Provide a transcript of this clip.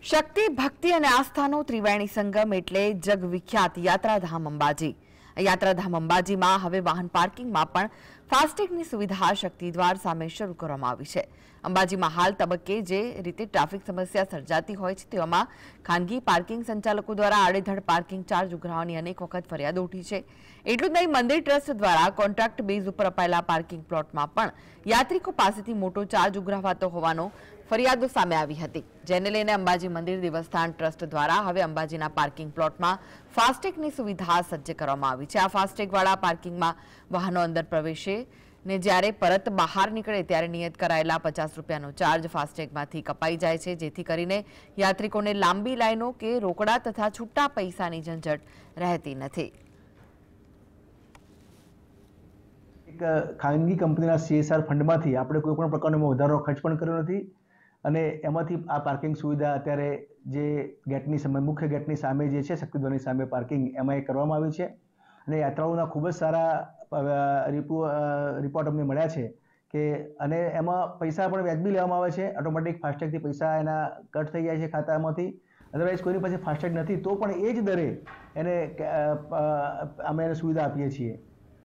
શક્તિ ભક્તિ અને આસ્થાનો ત્રિવેણી સંગમ એટલે જગવિખ્યાત યાત્રાધામ અંબાજી યાત્રાધામ અંબાજીમાં હવે વાહન પાર્કિંગમાં પણ ફાસ્ટેગની સુવિધા શક્તિદ્વાર સામે શરૂ કરવામાં આવી છે અંબાજીમાં હાલ તબક્કે જે રીતે ટ્રાફિક સમસ્યા સર્જાતી હોય છે તેવામાં ખાનગી પાર્કિંગ સંચાલકો દ્વારા આડેધડ પાર્કિંગ ચાર્જ ઉઘરાવવાની અનેક વખત ફરિયાદ ઉઠી છે એટલું જ નહીં મંદિર ટ્રસ્ટ દ્વારા કોન્ટ્રાક્ટ બેઝ ઉપર અપાયેલા પાર્કિંગ પ્લોટમાં પણ યાત્રિકો પાસેથી મોટો ચાર્જ ઉઘરાવાતો હોવાનો ફરિયાદો સામે આવી હતી જેને લઈને અંબાજી મંદિર દેવસ્થાન ટ્રસ્ટ દ્વારા હવે અંબાજીના પાર્કિંગ પ્લોટમાં ફાસ્ટેગની સુવિધા સજ્જ કરવામાં આવી છે આ ફાસ્ટેગવાળા પાર્કિંગમાં વાહનો અંદર પ્રવેશે ને જ્યારે પરત બહાર નીકળે ત્યારે નિયત કરાયેલા પચાસ રૂપિયાનો ચાર્જ ફાસ્ટેગમાંથી કપાઈ જાય છે જેથી કરીને યાત્રિકોને લાંબી લાઈનો કે રોકડા તથા છૂટા પૈસાની ઝંઝટ રહેતી નથી એક ખાનગી કંપનીના સીએસઆર ફંડમાંથી આપણે કોઈ પણ પ્રકારનો વધારો ખર્ચ પણ કર્યો નથી અને એમાંથી આ પાર્કિંગ સુવિધા અત્યારે જે ગેટની સામે મુખ્ય ગેટની સામે જે છે શક્તિધ્વની સામે પાર્કિંગ એમાં એ કરવામાં આવ્યું છે અને યાત્રાઓના ખૂબ જ સારા રિપોર્ટ અમને મળ્યા છે કે અને એમાં પૈસા પણ વ્યાજબી લેવામાં આવે છે ઓટોમેટિક ફાસ્ટેગથી પૈસા એના કટ થઈ જાય છે ખાતામાંથી અધરવાઇઝ કોઈની પાસે ફાસ્ટેગ નથી તો પણ એ જ દરે એને અમે એને સુવિધા આપીએ છીએ